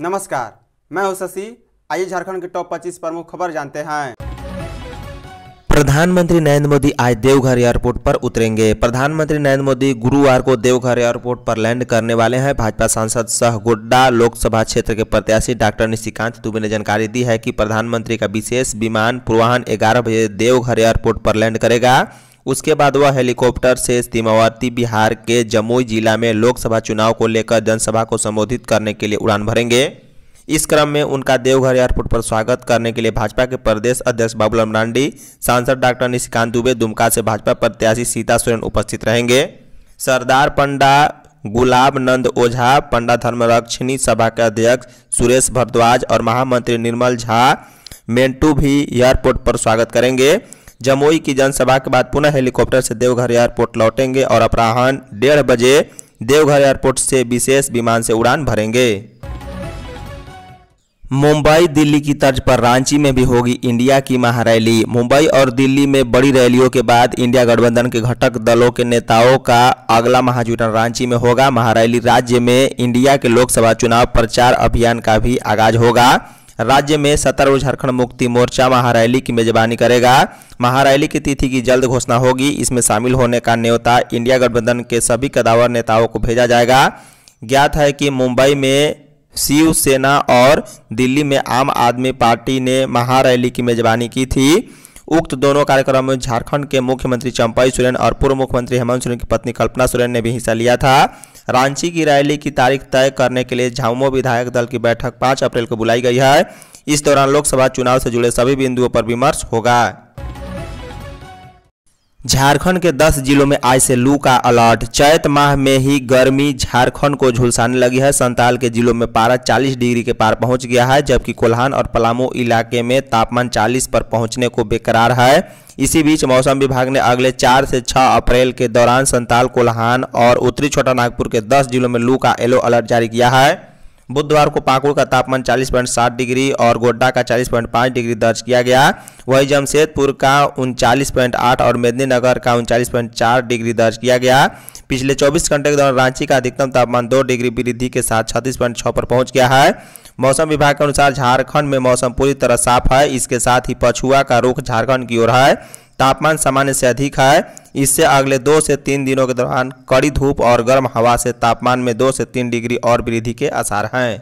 नमस्कार मैं हूं शशि आइए झारखंड के टॉप 25 प्रमुख खबर जानते हैं प्रधानमंत्री नरेंद्र मोदी आज देवघर एयरपोर्ट पर उतरेंगे प्रधानमंत्री नरेंद्र मोदी गुरुवार को देवघर एयरपोर्ट पर लैंड करने वाले हैं भाजपा सांसद सह गोड्डा लोकसभा क्षेत्र के प्रत्याशी डॉक्टर निशिकांत दुबे ने जानकारी दी है कि प्रधानमंत्री का विशेष विमान पूर्वाहन ग्यारह बजे देवघर एयरपोर्ट पर लैंड करेगा उसके बाद वह हेलीकॉप्टर से सीमावर्ती बिहार के जमुई जिला में लोकसभा चुनाव को लेकर जनसभा को संबोधित करने के लिए उड़ान भरेंगे इस क्रम में उनका देवघर एयरपोर्ट पर स्वागत करने के लिए भाजपा के प्रदेश अध्यक्ष बाबूलाल मरांडी सांसद डॉक्टर निशिकांत दुबे दुमका से भाजपा प्रत्याशी सीता सोरेन उपस्थित रहेंगे सरदार पंडा गुलाब नंद ओझा पंडा धर्मरक्षिणी सभा के अध्यक्ष सुरेश भरद्वाज और महामंत्री निर्मल झा मेंटू भी एयरपोर्ट पर स्वागत करेंगे जमुई की जनसभा के बाद पुनः हेलीकॉप्टर से देवघर एयरपोर्ट लौटेंगे और अपराहन डेढ़ बजे देवघर एयरपोर्ट से विशेष विमान से उड़ान भरेंगे मुंबई दिल्ली की तर्ज पर रांची में भी होगी इंडिया की महारैली मुंबई और दिल्ली में बड़ी रैलियों के बाद इंडिया गठबंधन के घटक दलों के नेताओं का अगला महाजुटन रांची में होगा महारैली राज्य में इंडिया के लोकसभा चुनाव प्रचार अभियान का भी आगाज होगा राज्य में सतर्व झारखंड मुक्ति मोर्चा महारैली की मेजबानी करेगा महारैली की तिथि की जल्द घोषणा होगी इसमें शामिल होने का न्योता इंडिया गठबंधन के सभी कदावर नेताओं को भेजा जाएगा ज्ञात है कि मुंबई में शिवसेना और दिल्ली में आम आदमी पार्टी ने महारैली की मेजबानी की थी उक्त दोनों कार्यक्रम में झारखंड के मुख्यमंत्री चंपाई सोरेन और पूर्व मुख्यमंत्री हेमंत सोरेन की पत्नी कल्पना सोरेन ने भी हिस्सा लिया था रांची की रैली की तारीख तय करने के लिए झामुमो विधायक दल की बैठक पाँच अप्रैल को बुलाई गई है इस दौरान लोकसभा चुनाव से जुड़े सभी बिंदुओं पर विमर्श होगा झारखंड के 10 जिलों में आज से लू का अलर्ट चैत माह में ही गर्मी झारखंड को झुलसाने लगी है संताल के जिलों में पारा 40 डिग्री के पार पहुंच गया है जबकि कोल्हान और पलामू इलाके में तापमान 40 पर पहुंचने को बेकरार है इसी बीच मौसम विभाग ने अगले चार से छः अप्रैल के दौरान संताल कोल्हान और उत्तरी छोटा नागपुर के दस जिलों में लू का येलो अलर्ट जारी किया है बुधवार को पाकुड़ का तापमान 40.7 डिग्री और गोड्डा का 40.5 डिग्री दर्ज किया गया वहीं जमशेदपुर का आठ और मेदिनीनगर का चार डिग्री दर्ज किया गया पिछले 24 घंटे के दौरान रांची का अधिकतम तापमान दो डिग्री वृद्धि के साथ 36.6 पर पहुंच गया है मौसम विभाग के अनुसार झारखंड में मौसम पूरी तरह साफ है इसके साथ ही पछुआ का रुख झारखंड की ओर है तापमान सामान्य से अधिक है इससे अगले दो से तीन दिनों के दौरान कड़ी धूप और गर्म हवा से तापमान में दो से तीन डिग्री और वृद्धि के आसार हैं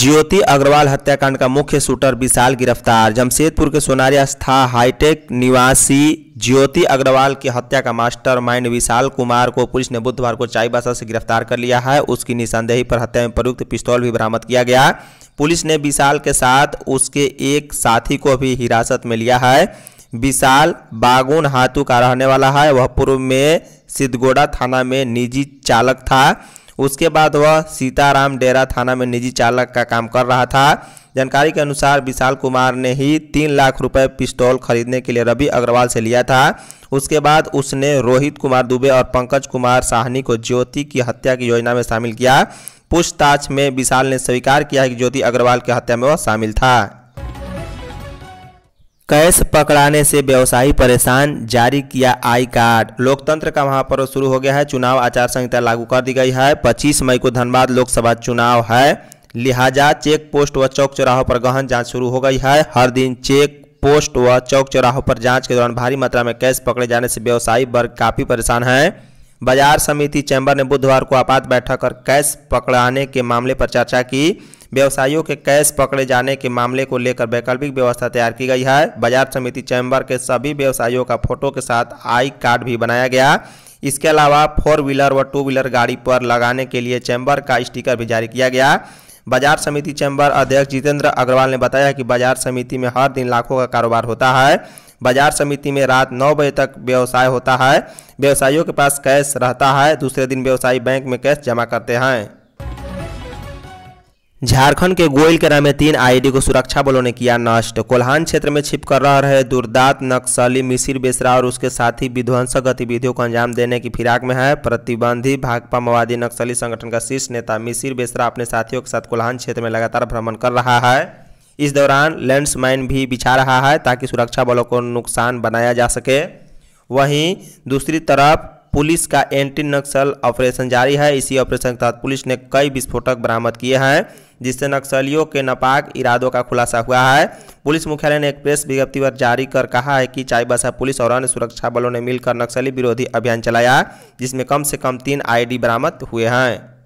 ज्योति अग्रवाल हत्याकांड का मुख्य शूटर विशाल गिरफ्तार जमशेदपुर के सोनारिया स्था हाईटेक निवासी ज्योति अग्रवाल की हत्या का मास्टर माइंड विशाल कुमार को पुलिस ने बुधवार को चाईबासा से गिरफ्तार कर लिया है उसकी निशानदेही पर हत्या में प्रयुक्त पिस्तौल भी बरामद किया गया पुलिस ने विशाल के साथ उसके एक साथी को भी हिरासत में लिया है विशाल बागुन हाथू का रहने वाला है वह पूर्व में सिद्धगोड़ा थाना में निजी चालक था उसके बाद वह सीताराम डेरा थाना में निजी चालक का काम कर रहा था जानकारी के अनुसार विशाल कुमार ने ही तीन लाख रुपए पिस्तौल खरीदने के लिए रवि अग्रवाल से लिया था उसके बाद उसने रोहित कुमार दुबे और पंकज कुमार साहनी को ज्योति की हत्या की योजना में शामिल किया पूछताछ में विशाल ने स्वीकार किया है कि ज्योति अग्रवाल की हत्या में वह शामिल था कैश पकड़ाने से व्यवसायी परेशान जारी किया आई कार्ड लोकतंत्र का महापर्व शुरू हो गया है चुनाव आचार संहिता लागू कर दी गई है 25 मई को धनबाद लोकसभा चुनाव है लिहाजा चेक पोस्ट व चौक चौराहों पर गहन जांच शुरू हो गई है हर दिन चेक पोस्ट व चौक चौराहों पर जांच के दौरान भारी मात्रा में कैश पकड़े जाने से व्यवसायी वर्ग काफ़ी परेशान है बाजार समिति चैम्बर ने बुधवार को आपात बैठक कर कैश पकड़ाने के मामले पर चर्चा की व्यवसायियों के कैश पकड़े जाने के मामले को लेकर वैकल्पिक व्यवस्था तैयार की गई है बाजार समिति चैम्बर के सभी व्यवसायियों का फोटो के साथ आई कार्ड भी बनाया गया इसके अलावा फोर व्हीलर व टू व्हीलर गाड़ी पर लगाने के लिए चैम्बर का स्टिकर भी जारी किया गया बाजार समिति चैम्बर अध्यक्ष जितेंद्र अग्रवाल ने बताया कि बाजार समिति में हर दिन लाखों का कारोबार होता है बाजार समिति में रात नौ बजे तक व्यवसाय होता है व्यवसायियों के पास कैश रहता है दूसरे दिन व्यवसायी बैंक में कैश जमा करते हैं झारखंड के गोयल गोयलकेरा में तीन आईडी को सुरक्षा बलों ने किया नष्ट कोल्हान क्षेत्र में छिपकर रह रहे दुर्दात नक्सली मिसिर बेसरा और उसके साथी विध्वंसक गतिविधियों को अंजाम देने की फिराक में है प्रतिबंधी भाकपा माओवादी नक्सली संगठन का शीर्ष नेता मिसिर बेसरा अपने साथियों के साथ कोल्हान क्षेत्र में लगातार भ्रमण कर रहा है इस दौरान लेंस माइन भी बिछा रहा है ताकि सुरक्षा बलों को नुकसान बनाया जा सके वहीं दूसरी तरफ पुलिस का एंटी नक्सल ऑपरेशन जारी है इसी ऑपरेशन के तहत पुलिस ने कई विस्फोटक बरामद किए हैं जिससे नक्सलियों के नपाक इरादों का खुलासा हुआ है पुलिस मुख्यालय ने एक प्रेस विज्ञप्ति पर जारी कर कहा है कि चाईबासा पुलिस और अन्य सुरक्षा बलों ने मिलकर नक्सली विरोधी अभियान चलाया जिसमें कम से कम तीन आईडी बरामद हुए हैं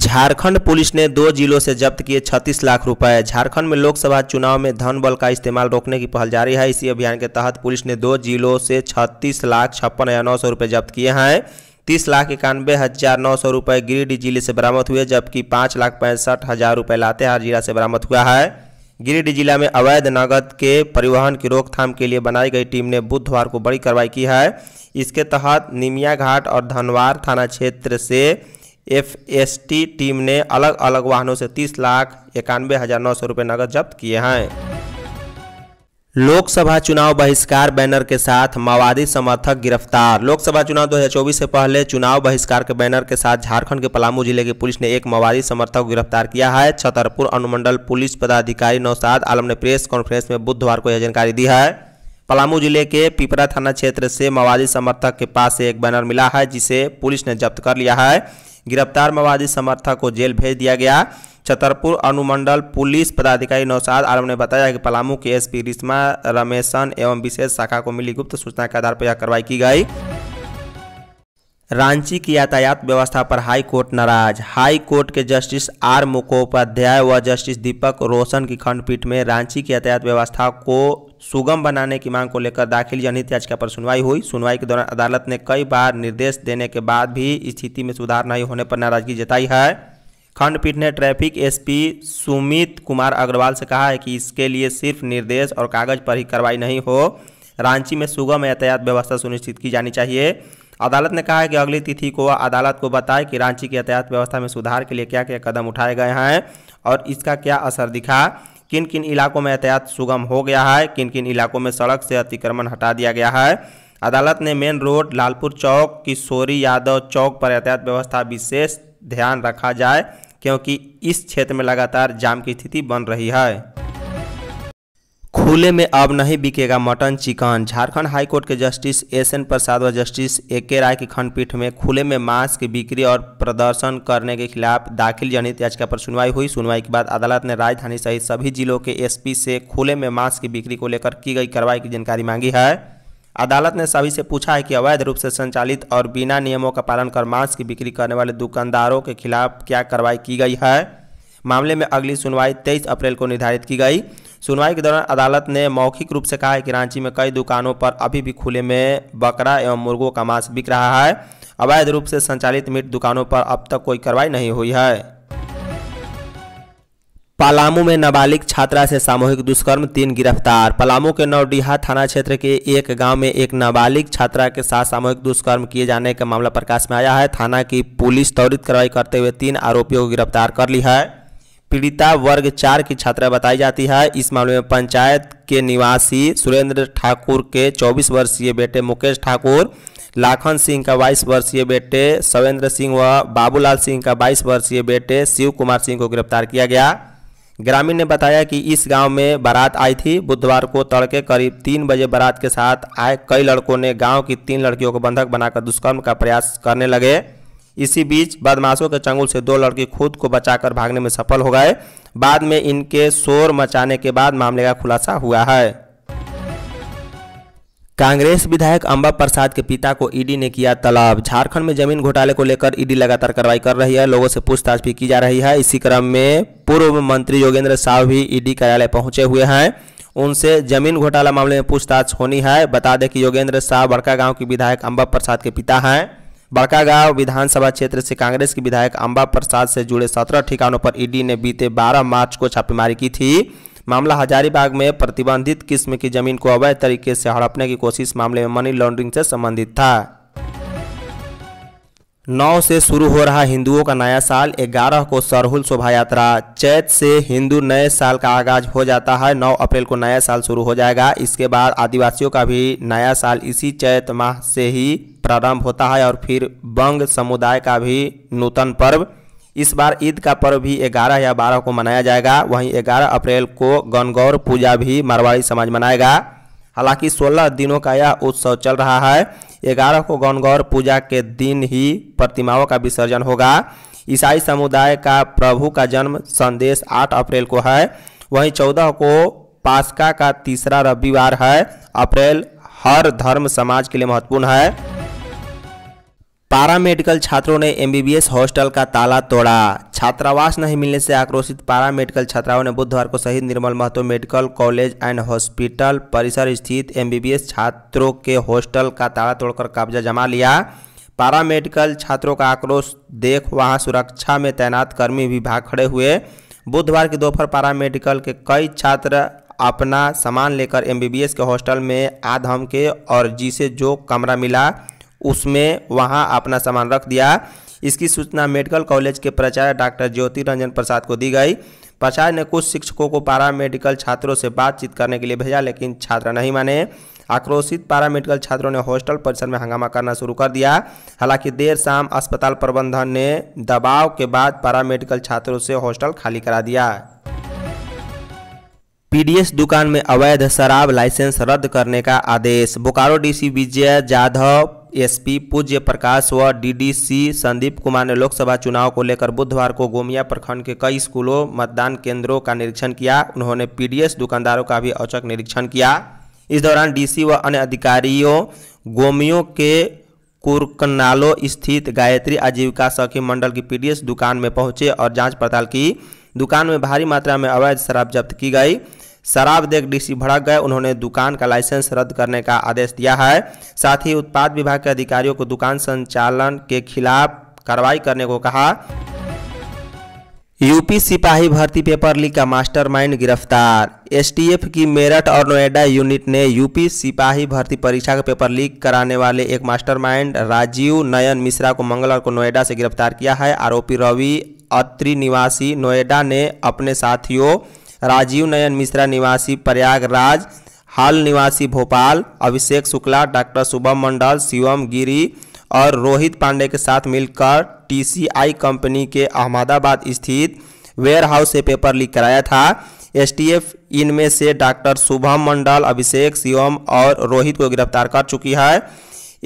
झारखंड पुलिस ने दो जिलों से जब्त किए 36 लाख रुपए झारखंड में लोकसभा चुनाव में धन बल का इस्तेमाल रोकने की पहल जारी है इसी अभियान के तहत पुलिस ने दो जिलों से छत्तीस लाख छप्पन हज़ार नौ सौ रुपये जब्त किए हैं तीस लाख इक्यानवे हज़ार नौ सौ रुपये गिरिडीह जिले से बरामद हुए जबकि पाँच लाख पैंसठ हज़ार रुपये लातेहार जिला से बरामद हुआ है गिरिडीह जिला में अवैध नगद के परिवहन की रोकथाम के लिए बनाई गई टीम ने बुधवार को बड़ी कार्रवाई की है इसके तहत निमिया घाट और धनवार थाना क्षेत्र से एफ एस टी टीम ने अलग अलग वाहनों से तीस लाख इक्यानवे हज़ार नौ सौ रुपये नकद जब्त किए हैं लोकसभा चुनाव बहिष्कार बैनर के साथ माओवादी समर्थक गिरफ्तार लोकसभा चुनाव 2024 से पहले चुनाव बहिष्कार के बैनर के साथ झारखंड के पलामू जिले की पुलिस ने एक माओवादी समर्थक को गिरफ्तार किया है छतरपुर अनुमंडल पुलिस पदाधिकारी नौसाद आलम ने प्रेस कॉन्फ्रेंस में बुधवार को यह जानकारी दी है पलामू जिले के पिपरा थाना क्षेत्र से माओवादी समर्थक के पास एक बैनर मिला है जिसे पुलिस ने जब्त कर लिया है गिरफ्तार माओवादी समर्थक को जेल भेज दिया गया छतरपुर अनुमंडल पुलिस पदाधिकारी नौसाद आलम ने बताया कि पलामू के एसपी रिश्मा रमेशन एवं विशेष शाखा को मिली गुप्त सूचना के आधार पर यह कार्रवाई की गई रांची की यातायात व्यवस्था पर हाई कोर्ट नाराज हाई कोर्ट के जस्टिस आर मुखोपाध्याय व जस्टिस दीपक रोशन की खंडपीठ में रांची की यातायात व्यवस्था को सुगम बनाने की मांग को लेकर दाखिल जनहित याचिका पर सुनवाई हुई सुनवाई के दौरान अदालत ने कई बार निर्देश देने के बाद भी स्थिति में सुधार नहीं होने पर नाराजगी जताई है खंडपीठ ने ट्रैफिक एसपी सुमित कुमार अग्रवाल से कहा है कि इसके लिए सिर्फ निर्देश और कागज पर ही कार्रवाई नहीं हो रांची में सुगम यातायात व्यवस्था सुनिश्चित की जानी चाहिए अदालत ने कहा है कि अगली तिथि को अदालत को बताए कि रांची की यातायात व्यवस्था में सुधार के लिए क्या क्या कदम उठाए गए हैं और इसका क्या असर दिखा किन किन इलाकों में यातायात सुगम हो गया है किन किन इलाकों में सड़क से अतिक्रमण हटा दिया गया है अदालत ने मेन रोड लालपुर चौक किशोरी यादव चौक पर यातायात व्यवस्था विशेष ध्यान रखा जाए क्योंकि इस क्षेत्र में लगातार जाम की स्थिति बन रही है खुले में अब नहीं बिकेगा मटन चिकन झारखंड हाईकोर्ट के जस्टिस एस एन प्रसाद व जस्टिस ए के राय की खंडपीठ में खुले में मांस की बिक्री और प्रदर्शन करने के खिलाफ दाखिल जनहित याचिका पर सुनवाई हुई सुनवाई के बाद अदालत ने राजधानी सहित सभी जिलों के एसपी से खुले में मांस की बिक्री को लेकर की गई कार्रवाई की जानकारी मांगी है अदालत ने सभी से पूछा है कि अवैध रूप से संचालित और बिना नियमों का पालन कर मांस की बिक्री करने वाले दुकानदारों के खिलाफ क्या कार्रवाई की गई है मामले में अगली सुनवाई तेईस अप्रैल को निर्धारित की गई सुनवाई के दौरान अदालत ने मौखिक रूप से कहा है कि रांची में कई दुकानों पर अभी भी खुले में बकरा एवं मुर्गों का मांस बिक रहा है अवैध रूप से संचालित मीट दुकानों पर अब तक कोई कार्रवाई नहीं हुई है पलामू में नाबालिग छात्रा से सामूहिक दुष्कर्म तीन गिरफ्तार पलामू के नवडीहा थाना क्षेत्र के एक गांव में एक नाबालिग छात्रा के साथ सामूहिक दुष्कर्म किए जाने का मामला प्रकाश में आया है थाना की पुलिस त्वरित कार्रवाई करते हुए तीन आरोपियों को गिरफ्तार कर ली है पीड़िता वर्ग चार की छात्रा बताई जाती है इस मामले में पंचायत के निवासी सुरेंद्र ठाकुर के 24 वर्षीय बेटे मुकेश ठाकुर लाखन सिंह का 22 वर्षीय बेटे सवेंद्र सिंह व बाबूलाल सिंह का 22 वर्षीय बेटे शिव कुमार सिंह को गिरफ्तार किया गया ग्रामीण ने बताया कि इस गांव में बारात आई थी बुधवार को तड़के करीब तीन बजे बारात के साथ आए कई लड़कों ने गाँव की तीन लड़कियों को बंधक बनाकर दुष्कर्म का प्रयास करने लगे इसी बीच बदमाशों के चंगुल से दो लड़के खुद को बचाकर भागने में सफल हो गए बाद में इनके शोर मचाने के बाद मामले का खुलासा हुआ है कांग्रेस विधायक अंबा प्रसाद के पिता को ईडी ने किया तलब झारखंड में जमीन घोटाले को लेकर ईडी लगातार कार्रवाई कर रही है लोगों से पूछताछ भी की जा रही है इसी क्रम में पूर्व मंत्री योगेंद्र साहु भी ईडी कार्यालय पहुंचे हुए हैं उनसे जमीन घोटाला मामले में पूछताछ होनी है बता दें कि योगेंद्र बड़का गांव के विधायक अंबा प्रसाद के पिता हैं बड़कागांव विधानसभा क्षेत्र से कांग्रेस के विधायक अंबा प्रसाद से जुड़े सत्रह ठिकानों पर ईडी ने बीते बारह मार्च को छापेमारी की थी मामला हजारीबाग में प्रतिबंधित किस्म की जमीन को अवैध तरीके से हड़पने की कोशिश मामले में मनी लॉन्ड्रिंग से संबंधित था नौ से शुरू हो रहा हिंदुओं का नया साल ग्यारह को सरहुल शोभा यात्रा चैत से हिंदू नए साल का आगाज हो जाता है नौ अप्रैल को नया साल शुरू हो जाएगा इसके बाद आदिवासियों का भी नया साल इसी चैत माह से ही प्रारंभ होता है और फिर बंग समुदाय का भी नूतन पर्व इस बार ईद का पर्व भी ग्यारह या बारह को मनाया जाएगा वहीं ग्यारह अप्रैल को गणगौर पूजा भी मारवाड़ी समाज मनाएगा हालांकि 16 दिनों का यह उत्सव चल रहा है ग्यारह को गणगौर पूजा के दिन ही प्रतिमाओं का विसर्जन होगा ईसाई समुदाय का प्रभु का जन्म संदेश 8 अप्रैल को है वहीं 14 को पास्का का तीसरा रविवार है अप्रैल हर धर्म समाज के लिए महत्वपूर्ण है पारा मेडिकल छात्रों ने एमबीबीएस हॉस्टल का ताला तोड़ा छात्रावास नहीं मिलने से आक्रोशित पारा मेडिकल छात्राओं ने बुधवार को शहीद Nirmal Mahto medical college and hospital परिसर स्थित एमबीबीएस छात्रों के हॉस्टल का ताला तोड़कर कब्जा जमा लिया पारा मेडिकल छात्रों का आक्रोश देख वहां सुरक्षा में तैनात कर्मी भी भाग खड़े हुए बुधवार की दोपहर पारा मेडिकल के कई छात्र अपना सामान लेकर एम के हॉस्टल में आधम के और जिसे जो कमरा मिला उसमें वहाँ अपना सामान रख दिया इसकी सूचना मेडिकल कॉलेज के प्राचार्य डॉक्टर ज्योति रंजन प्रसाद को दी गई प्राचार्य ने कुछ शिक्षकों को पारा मेडिकल छात्रों से बातचीत करने के लिए भेजा लेकिन छात्र नहीं माने आक्रोशित पारा मेडिकल छात्रों ने हॉस्टल परिसर में हंगामा करना शुरू कर दिया हालांकि देर शाम अस्पताल प्रबंधन ने दबाव के बाद पारा मेडिकल छात्रों से हॉस्टल खाली करा दिया पीडीएस दुकान में अवैध शराब लाइसेंस रद्द करने का आदेश बोकारो डीसी विजय जाधव एसपी पूज्य प्रकाश व डीडीसी संदीप कुमार ने लोकसभा चुनाव को लेकर बुधवार को गोमिया प्रखंड के कई स्कूलों मतदान केंद्रों का निरीक्षण किया उन्होंने पीडीएस दुकानदारों का भी औचक निरीक्षण किया इस दौरान डीसी व अन्य अधिकारियों गोमियों के कुरकनालो स्थित गायत्री आजीविका सखी मंडल की पीडीएस दुकान में पहुंचे और जांच पड़ताल की दुकान में भारी मात्रा में अवैध शराब जब्त की गई शराब देख डीसी भड़क गए उन्होंने दुकान का लाइसेंस रद्द करने का आदेश दिया है साथ ही उत्पाद विभाग के अधिकारियों को दुकान संचालन के खिलाफ कार्रवाई करने को कहा यूपी सिपाही भर्ती पेपर लीक का मास्टरमाइंड गिरफ्तार एसटीएफ की मेरठ और नोएडा यूनिट ने यूपी सिपाही भर्ती परीक्षा का पेपर लीक कराने वाले एक मास्टरमाइंड राजीव नयन मिश्रा को मंगलवार को नोएडा से गिरफ्तार किया है आरोपी रवि अत्री निवासी नोएडा ने अपने साथियों राजीव नयन मिश्रा निवासी प्रयागराज हाल निवासी भोपाल अभिषेक शुक्ला डॉक्टर शुभम मंडल शिवम गिरी और रोहित पांडे के साथ मिलकर टीसीआई कंपनी के अहमदाबाद स्थित वेयर हाउस से पेपर लीक कराया था एसटीएफ इनमें से डॉक्टर शुभम मंडल अभिषेक शिवम और रोहित को गिरफ्तार कर चुकी है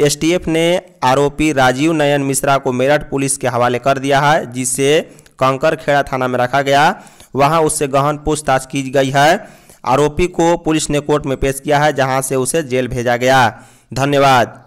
एसटीएफ ने आरोपी राजीव नयन मिश्रा को मेरठ पुलिस के हवाले कर दिया है जिसे कंकरखेड़ा थाना में रखा गया वहां उससे गहन पूछताछ की गई है आरोपी को पुलिस ने कोर्ट में पेश किया है जहां से उसे जेल भेजा गया धन्यवाद